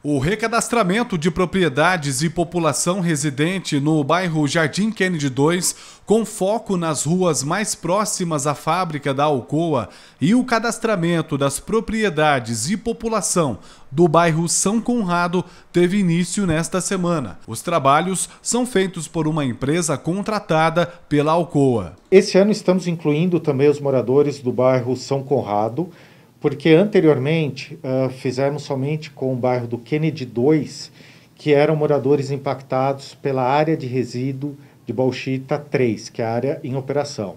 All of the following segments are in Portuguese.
O recadastramento de propriedades e população residente no bairro Jardim Kennedy 2, com foco nas ruas mais próximas à fábrica da Alcoa, e o cadastramento das propriedades e população do bairro São Conrado teve início nesta semana. Os trabalhos são feitos por uma empresa contratada pela Alcoa. Esse ano estamos incluindo também os moradores do bairro São Conrado porque anteriormente uh, fizemos somente com o bairro do Kennedy 2, que eram moradores impactados pela área de resíduo de Bauxita 3, que é a área em operação.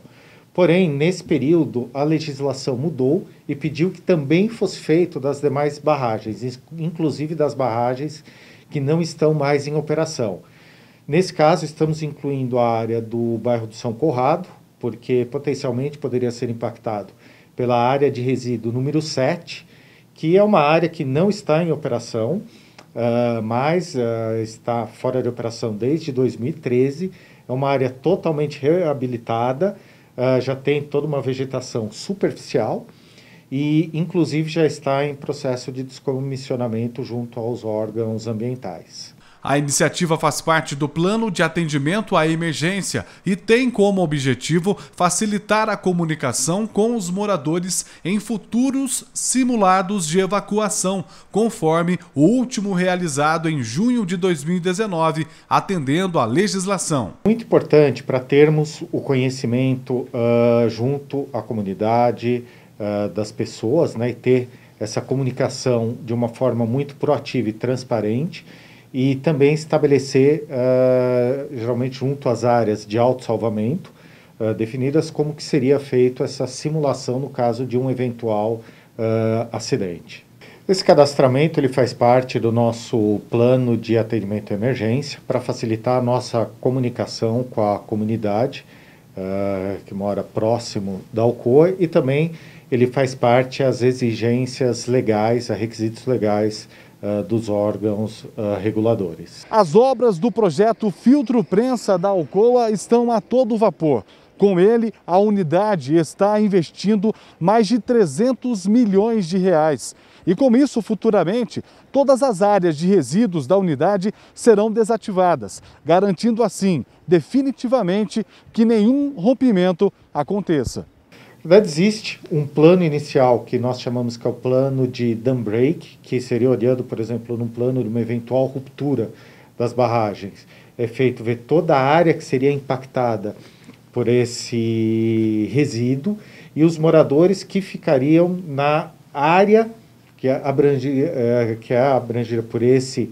Porém, nesse período, a legislação mudou e pediu que também fosse feito das demais barragens, inclusive das barragens que não estão mais em operação. Nesse caso, estamos incluindo a área do bairro do São Corrado, porque potencialmente poderia ser impactado pela área de resíduo número 7, que é uma área que não está em operação, uh, mas uh, está fora de operação desde 2013. É uma área totalmente reabilitada, uh, já tem toda uma vegetação superficial e, inclusive, já está em processo de descomissionamento junto aos órgãos ambientais. A iniciativa faz parte do Plano de Atendimento à Emergência e tem como objetivo facilitar a comunicação com os moradores em futuros simulados de evacuação, conforme o último realizado em junho de 2019, atendendo à legislação. Muito importante para termos o conhecimento uh, junto à comunidade uh, das pessoas né, e ter essa comunicação de uma forma muito proativa e transparente e também estabelecer, uh, geralmente junto às áreas de autossalvamento, uh, definidas como que seria feito essa simulação no caso de um eventual uh, acidente. Esse cadastramento ele faz parte do nosso plano de atendimento à emergência para facilitar a nossa comunicação com a comunidade uh, que mora próximo da Alcoa e também ele faz parte às exigências legais, a requisitos legais eh, dos órgãos eh, reguladores. As obras do projeto Filtro Prensa da Alcoa estão a todo vapor. Com ele, a unidade está investindo mais de 300 milhões de reais. E com isso, futuramente, todas as áreas de resíduos da unidade serão desativadas, garantindo assim, definitivamente, que nenhum rompimento aconteça. Na verdade, existe um plano inicial que nós chamamos que é o plano de dam break, que seria olhando, por exemplo, num plano de uma eventual ruptura das barragens. É feito ver toda a área que seria impactada por esse resíduo e os moradores que ficariam na área que é abrangida, é, eh, que é abrangida por esse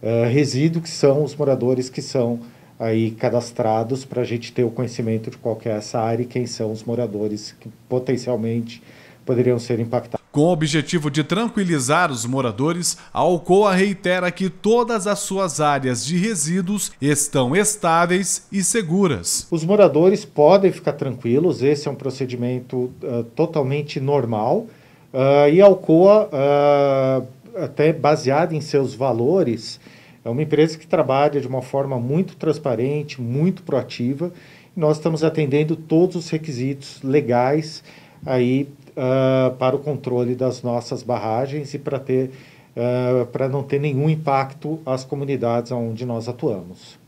eh, resíduo, que são os moradores que são aí cadastrados para a gente ter o conhecimento de qual é essa área e quem são os moradores que potencialmente poderiam ser impactados. Com o objetivo de tranquilizar os moradores, a Alcoa reitera que todas as suas áreas de resíduos estão estáveis e seguras. Os moradores podem ficar tranquilos, esse é um procedimento uh, totalmente normal. Uh, e a Alcoa, uh, até baseada em seus valores, é uma empresa que trabalha de uma forma muito transparente, muito proativa. nós estamos atendendo todos os requisitos legais aí uh, para o controle das nossas barragens e para ter uh, para não ter nenhum impacto às comunidades onde nós atuamos.